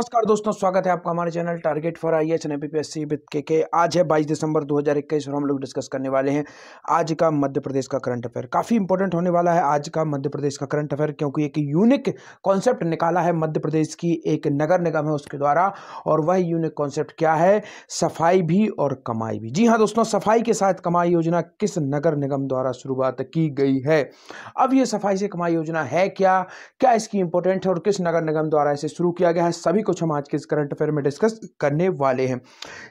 नमस्कार दोस्तों स्वागत है आपका हमारे channel target for I H N APPSC with K K आज है बाईस दिसंबर 2021 और हम लोग डिस्कस करने वाले हैं आज का मध्य प्रदेश का करंट अफेयर काफ़ी इंपॉर्टेंट होने वाला है आज का मध्य प्रदेश का करंट अफेयर क्योंकि एक यूनिक कॉन्सेप्ट निकाला है मध्य प्रदेश की एक नगर निगम है उसके द्वारा और वह यूनिक कॉन्सेप्ट क्या है सफाई भी और कमाई भी जी हाँ दोस्तों सफाई के साथ कमाई योजना किस नगर निगम द्वारा शुरुआत की गई है अब ये सफाई से कमाई योजना है क्या क्या इसकी इंपॉर्टेंट है और किस नगर निगम द्वारा इसे शुरू किया गया है सभी कुछ हम आज के इस करंट अफेयर में डिस्कस करने वाले हैं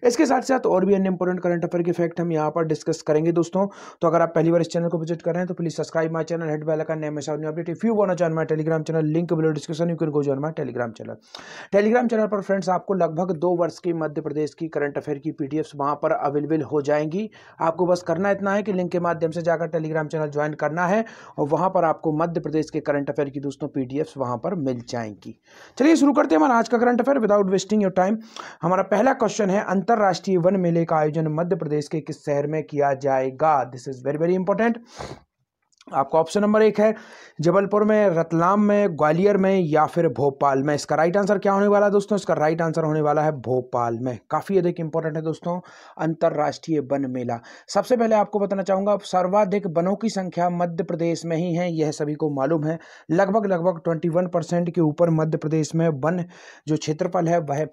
इसके साथ साथ और भी अन्य इंपॉर्टेंट करंट अफेयर के फैक्ट हम यहाँ पर डिस्कस करेंगे दोस्तों तो अगर आप पहली बार इस चैनल को विजिट कर रहे हैं तो please subscribe my channel head bell का name new update if you want join my Telegram channel link below description you can go join my Telegram channel Telegram channel पर फ्रेंड्स आपको लगभग दो वर्ष की मध्य प्रदेश की करंट अफेयर की P वहां पर अवेलेबल हो जाएंगी आपको बस करना इतना है कि लिंक के माध्यम से जाकर टेलीग्राम चैनल ज्वाइन करना है और वहां पर आपको मध्य प्रदेश के करंट अफेयर की दोस्तों पी वहां पर मिल जाएंगी चलिए शुरू करते हैं हमारा आज का current affair without wasting your time हमारा पहला क्वेश्चन है अंतर्राष्ट्रीय वन मेले का आयोजन मध्य प्रदेश के किस शहर में किया जाएगा this is very very important आपका ऑप्शन नंबर एक है जबलपुर में रतलाम में ग्वालियर में या फिर भोपाल में इसका राइट आंसर क्या होने वाला है दोस्तों इसका राइट आंसर होने वाला है भोपाल में काफ़ी अधिक इंपॉर्टेंट है दोस्तों अंतर्राष्ट्रीय वन मेला सबसे पहले आपको बताना चाहूँगा सर्वाधिक वनों की संख्या मध्य प्रदेश में ही है यह सभी को मालूम है लगभग लगभग ट्वेंटी के ऊपर मध्य प्रदेश में वन जो क्षेत्रफल है वह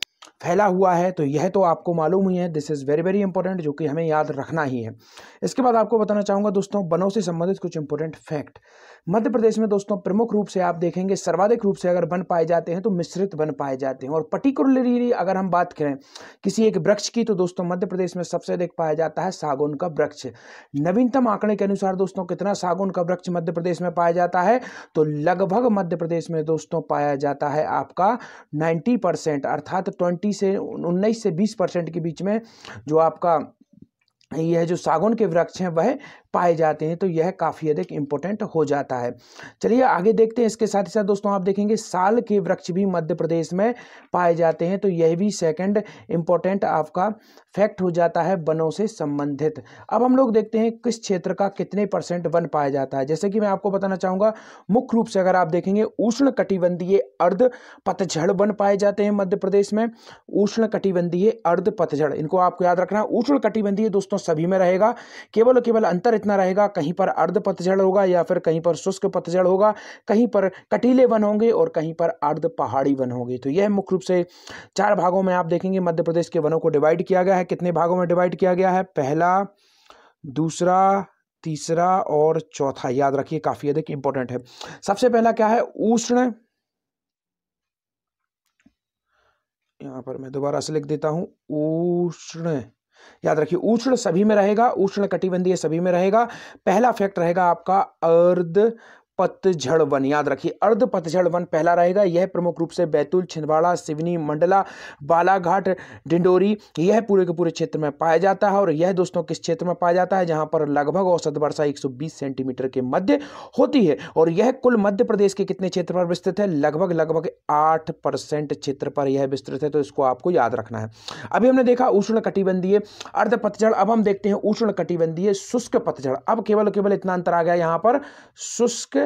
फैला हुआ है तो यह तो आपको मालूम ही है this is very very important जो कि हमें याद रखना ही है इसके बाद आपको बताना चाहूँगा दोस्तों वनों से संबंधित कुछ important important fact Madhya Pradesh में दोस्तों प्रमुख रूप से आप देखेंगे सर्वाधिक रूप से अगर वन पाए जाते हैं तो मिश्रित वन पाए जाते हैं और पर्टिकुलरली अगर हम बात करें किसी एक वृक्ष की तो दोस्तों मध्य प्रदेश में सबसे अधिक पाया जाता है सागौन का वृक्ष नवीनतम आंकड़े के अनुसार दोस्तों कितना सागौन का वृक्ष मध्य प्रदेश में पाया जाता है तो लगभग मध्य प्रदेश में दोस्तों पाया जाता है आपका नाइन्टी अर्थात ट्वेंटी से उन्नीस से बीस के बीच में जो आपका यह जो सागौन के वृक्ष हैं वह पाए जाते हैं तो यह काफ़ी अधिक इम्पोर्टेंट हो जाता है चलिए आगे देखते हैं इसके साथ ही साथ दोस्तों आप देखेंगे साल के वृक्ष भी मध्य प्रदेश में पाए जाते हैं तो यह भी सेकंड इम्पोर्टेंट आपका फैक्ट हो जाता है वनों से संबंधित अब हम लोग देखते हैं किस क्षेत्र का कितने परसेंट वन पाया जाता है जैसे कि मैं आपको बताना चाहूँगा मुख्य रूप से अगर आप देखेंगे उष्ण कटिबंधीय अर्ध पतझड़ वन पाए जाते हैं मध्य प्रदेश में उष्ण कटिबंधीय अर्ध पतझड़ इनको आपको याद रखना उष्ण कटिबंधीय दोस्तों सभी में रहेगा केवल और केवल अंतर कितना रहेगा कहीं पर अर्ध पतझड़ होगा या फिर कहीं पर शुष्क पतझड़ होगा कहीं पर कटीले वन होंगे और कहीं पर अर्ध पहाड़ी वन होंगे तो यह मुख्य रूप से चार भागों में आप देखेंगे मध्य प्रदेश के वनों को डिवाइड किया गया है कितने भागों में डिवाइड किया गया है पहला दूसरा तीसरा और चौथा याद रखिए काफी अधिक इंपॉर्टेंट है सबसे पहला क्या है उष्ण यहां पर मैं दोबारा से लिख देता हूं उष्ण याद रखिए उष्ण सभी में रहेगा उष्ण कटिबंधीय सभी में रहेगा पहला फैक्ट रहेगा आपका अर्ध पतझड़ वन याद रखिए अर्ध पतझड़ वन पहला रहेगा यह प्रमुख रूप से बैतूल छिंदवाड़ा सिवनी मंडला बालाघाट डिंडोरी यह पूरे के पूरे क्षेत्र में पाया जाता है और यह दोस्तों किस क्षेत्र में पाया जाता है जहां पर लगभग औसत वर्षा 120 सेंटीमीटर के मध्य होती है और यह कुल मध्य प्रदेश के कितने क्षेत्र पर विस्तृत है लगभग लगभग आठ परसेंट क्षेत्र पर यह विस्तृत है तो इसको आपको याद रखना है अभी हमने देखा उष्ण कटिबंधीय अर्ध पतझड़ अब हम देखते हैं उष्ण कटिबंधीय शुष्क पतझड़ अब केवल केवल इतना अंतर आ गया यहाँ पर शुष्क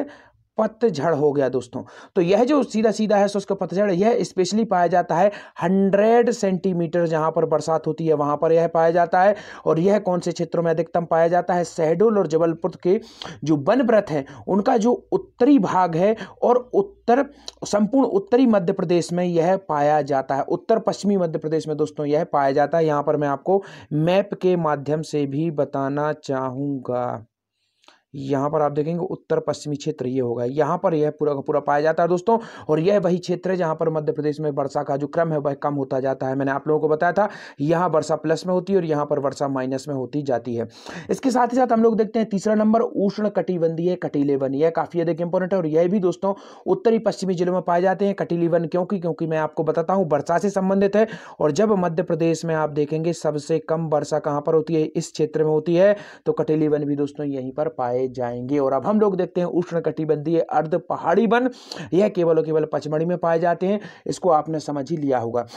पतझड़ हो गया दोस्तों तो यह जो सीधा सीधा है उसका पतझड़ यह स्पेशली पाया जाता है हंड्रेड सेंटीमीटर जहाँ पर बरसात होती है वहाँ पर यह पाया जाता है और यह कौन से क्षेत्रों में अधिकतम पाया जाता है शहडोल और जबलपुर के जो वन व्रत हैं उनका जो उत्तरी भाग है और उत्तर संपूर्ण उत्तरी मध्य प्रदेश में यह पाया जाता है उत्तर पश्चिमी मध्य प्रदेश में दोस्तों यह पाया जाता है यहाँ पर मैं आपको मैप के माध्यम से भी बताना चाहूँगा यहाँ पर आप देखेंगे उत्तर पश्चिमी क्षेत्र ये होगा यहाँ पर यह पूरा का पूरा पाया जाता है दोस्तों और यह वही क्षेत्र है जहाँ पर मध्य प्रदेश में वर्षा का जो क्रम है वह कम होता जाता है मैंने आप लोगों को बताया था यहाँ वर्षा प्लस में होती है और यहाँ पर वर्षा माइनस में होती जाती है इसके साथ ही साथ हम लोग देखते हैं तीसरा नंबर उष्ण कटिबंधीय कटीले वन यह काफ़ी अधिक इंपॉर्टेंट है और यह भी दोस्तों उत्तरी पश्चिमी जिलों में पाए जाते हैं कटीली वन क्योंकि क्योंकि मैं आपको बताता हूँ वर्षा से संबंधित है और जब मध्य प्रदेश में आप देखेंगे सबसे कम वर्षा कहाँ पर होती है इस क्षेत्र में होती है तो कटीली वन भी दोस्तों यहीं पर पाए पाए जाएंगे और अब हम लोग देखते हैं उष्ण कटिबंधीय अर्ध पहाड़ी वन यह केवल और केवल पचमढ़ी में पाए जाते हैं इसको आपने समझ ही लिया होगा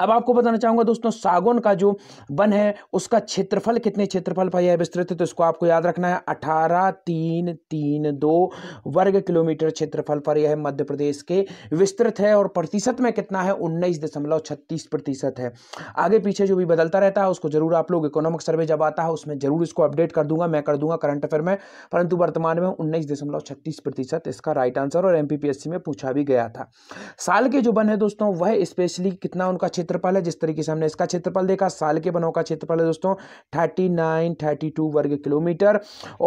अब आपको बताना चाहूँगा दोस्तों सागौन का जो वन है उसका क्षेत्रफल कितने क्षेत्रफल पर यह विस्तृत है तो इसको आपको याद रखना है अठारह तीन तीन दो वर्ग किलोमीटर क्षेत्रफल पर यह मध्य प्रदेश के विस्तृत है और प्रतिशत में कितना है उन्नीस दशमलव छत्तीस प्रतिशत है आगे पीछे जो भी बदलता रहता है उसको जरूर आप लोग इकोनॉमिक सर्वे जब आता है उसमें जरूर इसको अपडेट कर दूंगा मैं कर दूंगा करंट अफेयर में परंतु वर्तमान में उन्नीस दशमलव छत्तीस प्रतिशत इसका राइट आंसर और एम में पूछा भी गया था साल के जो वन है दोस्तों वह स्पेशली कितना उनका क्षेत्रफल है जिस तरीके से हमने इसका क्षेत्रफल देखा साल के वनों का क्षेत्रफल है दोस्तों थर्टी नाइन थर्टी टू वर्ग किलोमीटर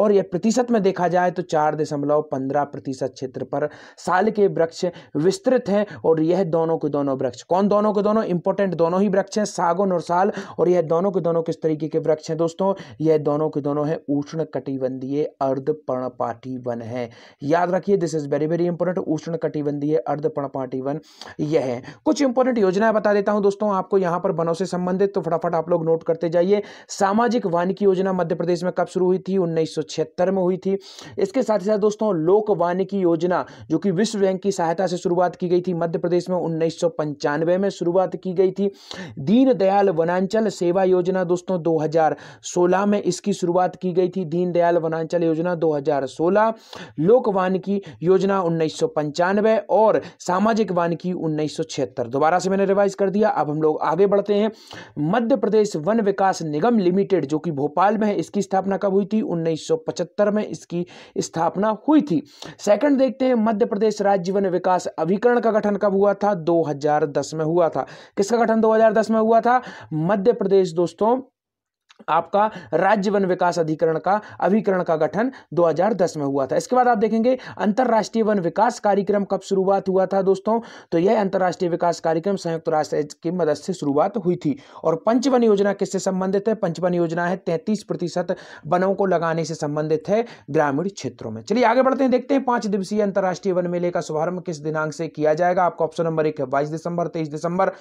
और यह प्रतिशत में देखा जाए तो चार दशमलव पंद्रह प्रतिशत क्षेत्र पर साल के वृक्ष विस्तृत हैं और यह दोनों के दोनों वृक्ष कौन दोनों के दोनों इंपॉर्टेंट दोनों ही वृक्ष हैं सागुन और साल और यह दोनों के दोनों किस तरीके के वृक्ष हैं दोस्तों यह दोनों के दोनों हैं उष्ण कटिबंधीय अर्ध पर्णपाठी वन है याद रखिए this is very very important उष्ण कटिबंधीय अर्ध पर्णपाठी वन यह है कुछ इंपॉर्टेंट योजनाएं बता देता हूं हूं दोस्तों आपको यहां पर बनव से संबंधित तो फटाफट आप लोग नोट करते जाइए सामाजिक वानिकी योजना मध्य प्रदेश में कब शुरू हुई थी उन्नीस में हुई थी इसके साथ ही साथ दोस्तों लोक वानिकी योजना जो कि विश्व बैंक की सहायता से शुरुआत की गई थी मध्य प्रदेश में उन्नीस में शुरुआत की गई थी दीनदयाल वनांचल सेवा योजना दोस्तों दो में इसकी शुरुआत की गई थी दीनदयाल वनांचल योजना 2016 लोक वानिकी योजना उन्नीस और सामाजिक वानिकी उन्नीस दोबारा से मैंने रिवाइज कर दिया दिया अब हम लोग आगे बढ़ते हैं मध्य प्रदेश वन विकास निगम लिमिटेड जो कि भोपाल में है इसकी स्थापना कब हुई थी 1975 में इसकी स्थापना हुई थी सेकंड देखते हैं मध्य प्रदेश राज्य वन विकास अभिकरण का गठन कब हुआ था 2010 में हुआ था किसका गठन 2010 में हुआ था मध्य प्रदेश दोस्तों आपका राज्य वन विकास अधिकरण का अभिकरण का गठन 2010 में हुआ था इसके बाद आप देखेंगे अंतर्राष्ट्रीय वन विकास कार्यक्रम कब शुरुआत हुआ था दोस्तों तो यह अंतर्राष्ट्रीय विकास कार्यक्रम संयुक्त राष्ट्र की मदद से शुरुआत हुई थी और पंचवन योजना किससे संबंधित है पंचवन योजना है तैंतीस प्रतिशत वनों को लगाने से संबंधित है ग्रामीण क्षेत्रों में चलिए आगे बढ़ते हैं देखते हैं पांच दिवसीय अंतर्राष्ट्रीय वन मेले का शुभारंभ किस दिनांक से किया जाएगा आपका ऑप्शन नंबर एक है बाईस दिसंबर तेईस दिसंबर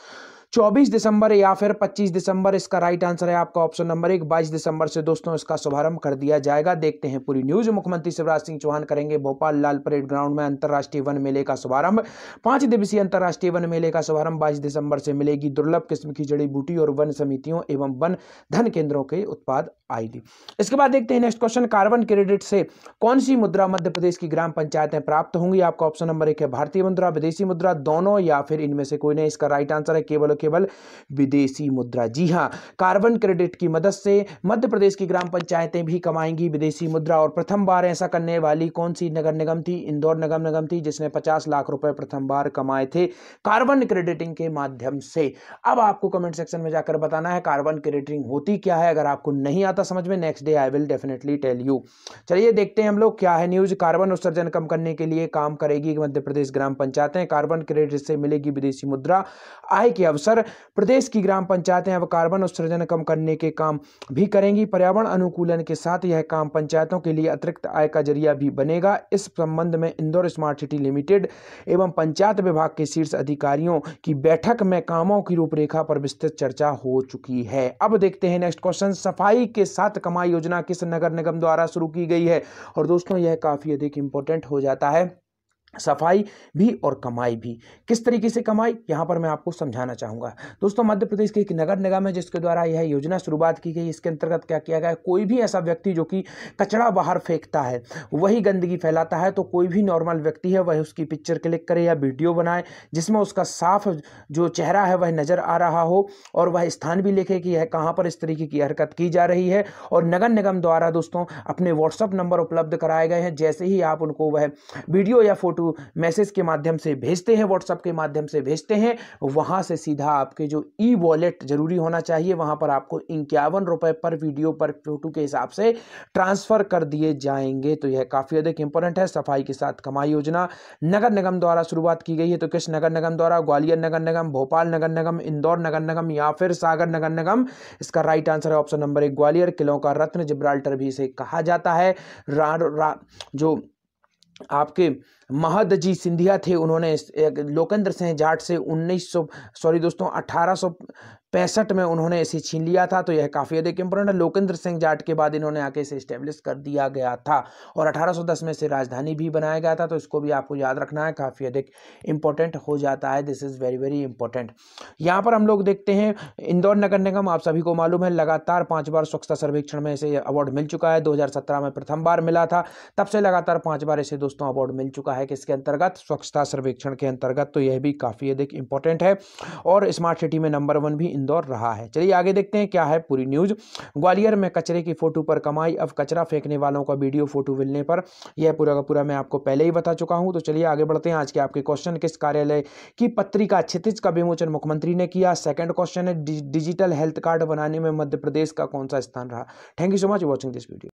24 दिसंबर या फिर 25 दिसंबर इसका राइट आंसर है आपका ऑप्शन नंबर एक बाईस दिसंबर से दोस्तों इसका शुभारंभ कर दिया जाएगा देखते हैं पूरी न्यूज मुख्यमंत्री शिवराज सिंह चौहान करेंगे भोपाल लाल परेड ग्राउंड में अंतर्राष्ट्रीय वन मेले का शुभारंभ पांच दिवसीय अंतर्राष्ट्रीय वन मेले का शुभारंभ बाईस दिसंबर से मिलेगी दुर्लभ किस्म की जड़ी बूटी और वन समितियों एवं वन धन केंद्रों के उत्पाद आएगी इसके बाद देखते हैं नेक्स्ट क्वेश्चन कार्बन क्रेडिट से कौन सी मुद्रा मध्य प्रदेश की ग्राम पंचायतें प्राप्त होंगी आपका ऑप्शन नंबर एक है भारतीय मुद्रा विदेशी मुद्रा दोनों या फिर इनमें से कोई नहीं इसका राइट आंसर है केवल केवल विदेशी मुद्रा जी हाँ कार्बन क्रेडिट की मदद से मध्य प्रदेश की ग्राम पंचायतें भी कमाएंगी विदेशी मुद्रा और प्रथम बार ऐसा करने वाली कौन सी नगर निगम थी इंदौर नगर निगम थी जिसने पचास लाख रुपए प्रथम बार कमाए थे कार्बन क्रेडिटिंग के माध्यम से अब आपको कमेंट सेक्शन में जाकर बताना है कार्बन क्रेडिटिंग होती क्या है अगर आपको नहीं आता समझ में next day I will definitely tell you चलिए देखते हैं हम लोग क्या है न्यूज कार्बन उत्सर्जन कम करने के लिए काम करेगी मध्य प्रदेश ग्राम पंचायतें कार्बन क्रेडिट से मिलेगी विदेशी मुद्रा आय के अवसर अनुसार प्रदेश की ग्राम पंचायतें अब कार्बन उत्सर्जन कम करने के काम भी करेंगी पर्यावरण अनुकूलन के साथ यह काम पंचायतों के लिए अतिरिक्त आय का जरिया भी बनेगा इस संबंध में इंदौर स्मार्ट सिटी लिमिटेड एवं पंचायत विभाग के शीर्ष अधिकारियों की बैठक में कामों की रूपरेखा पर विस्तृत चर्चा हो चुकी है अब देखते हैं नेक्स्ट क्वेश्चन सफाई के साथ कमाई योजना किस नगर निगम द्वारा शुरू की गई है और दोस्तों यह काफ़ी अधिक इंपॉर्टेंट हो जाता है सफाई भी और कमाई भी किस तरीके से कमाई यहाँ पर मैं आपको समझाना चाहूँगा दोस्तों मध्य प्रदेश के एक नगर निगम है जिसके द्वारा यह योजना शुरुआत की गई इसके अंतर्गत क्या किया गया कोई भी ऐसा व्यक्ति जो कि कचरा बाहर फेंकता है वही गंदगी फैलाता है तो कोई भी नॉर्मल व्यक्ति है वह उसकी पिक्चर क्लिक करे या वीडियो बनाए जिसमें उसका साफ जो चेहरा है वह नज़र आ रहा हो और वह स्थान भी लिखे कि यह कहाँ पर इस तरीके की हरकत की जा रही है और नगर निगम द्वारा दोस्तों अपने व्हाट्सअप नंबर उपलब्ध कराए गए हैं जैसे ही आप उनको वह वीडियो या फोटो फोटो मैसेज के माध्यम से भेजते हैं व्हाट्सअप के माध्यम से भेजते हैं वहाँ से सीधा आपके जो ई वॉलेट जरूरी होना चाहिए वहाँ पर आपको इक्यावन रुपये पर वीडियो पर फोटो के हिसाब से ट्रांसफ़र कर दिए जाएंगे तो यह काफ़ी अधिक इंपॉर्टेंट है सफाई के साथ कमाई योजना नगर निगम द्वारा शुरुआत की गई है तो किस नगर निगम द्वारा ग्वालियर नगर निगम भोपाल नगर निगम इंदौर नगर निगम या फिर सागर नगर निगम इसका राइट आंसर है ऑप्शन नंबर एक ग्वालियर किलों का रत्न जिब्राल्टर भी इसे कहा जाता है रा, रा, जो आपके जी सिंधिया थे उन्होंने लोकेंद्र सिंह जाट से 1900 सॉरी दोस्तों अठारह पैंसठ में उन्होंने इसे छीन लिया था तो यह काफ़ी अधिक इम्पोर्टेंट है लोकेंद्र सिंह जाट के बाद इन्होंने आके इसे स्टेब्लिश कर दिया गया था और 1810 में इसे राजधानी भी बनाया गया था तो इसको भी आपको याद रखना है काफ़ी अधिक इम्पोर्टेंट हो जाता है this is very very important यहाँ पर हम लोग देखते हैं इंदौर नगर निगम आप सभी को मालूम है लगातार पाँच बार स्वच्छता सर्वेक्षण में इसे अवार्ड मिल चुका है दो में प्रथम बार मिला था तब से लगातार पाँच बार इसे दोस्तों अवार्ड मिल चुका है है किसके अंतर्गत स्वच्छता सर्वेक्षण के अंतर्गत तो यह भी काफ़ी अधिक इंपॉर्टेंट है और स्मार्ट सिटी में नंबर वन भी इंदौर रहा है चलिए आगे देखते हैं क्या है पूरी न्यूज़ ग्वालियर में कचरे की फ़ोटो पर कमाई अब कचरा फेंकने वालों का वीडियो फ़ोटो मिलने पर यह पूरा का पूरा मैं आपको पहले ही बता चुका हूँ तो चलिए आगे बढ़ते हैं आज के आपके क्वेश्चन किस कार्यालय की पत्रिका क्षितिज का विमोचन मुख्यमंत्री ने किया सेकेंड क्वेश्चन है डिजिटल हेल्थ कार्ड बनाने में मध्य प्रदेश का कौन सा स्थान रहा thank you so much watching this video